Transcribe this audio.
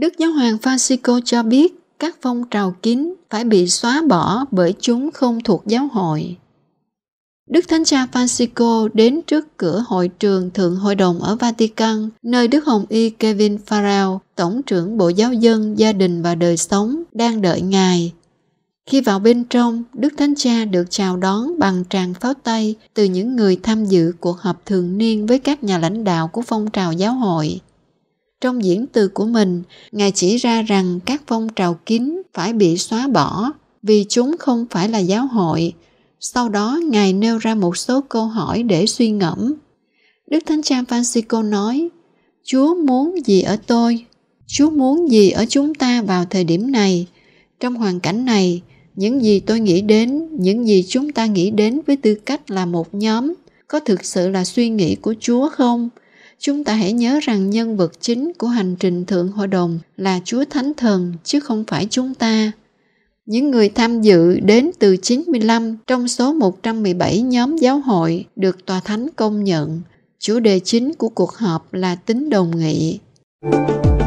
Đức Giáo hoàng Francisco cho biết các phong trào kín phải bị xóa bỏ bởi chúng không thuộc giáo hội. Đức Thánh Cha Francisco đến trước cửa hội trường Thượng Hội đồng ở Vatican, nơi Đức Hồng Y Kevin Farrell, Tổng trưởng Bộ Giáo dân, Gia đình và Đời sống, đang đợi Ngài. Khi vào bên trong, Đức Thánh Cha được chào đón bằng tràng pháo tay từ những người tham dự cuộc họp thường niên với các nhà lãnh đạo của phong trào giáo hội. Trong diễn từ của mình, Ngài chỉ ra rằng các phong trào kín phải bị xóa bỏ vì chúng không phải là giáo hội. Sau đó, Ngài nêu ra một số câu hỏi để suy ngẫm. Đức Thánh Cha Francisco nói, Chúa muốn gì ở tôi? Chúa muốn gì ở chúng ta vào thời điểm này? Trong hoàn cảnh này, những gì tôi nghĩ đến, những gì chúng ta nghĩ đến với tư cách là một nhóm, có thực sự là suy nghĩ của Chúa không? chúng ta hãy nhớ rằng nhân vật chính của hành trình thượng hội đồng là Chúa Thánh Thần chứ không phải chúng ta. Những người tham dự đến từ 95 trong số 117 nhóm giáo hội được Tòa Thánh công nhận. Chủ đề chính của cuộc họp là tính đồng nghị. Thank you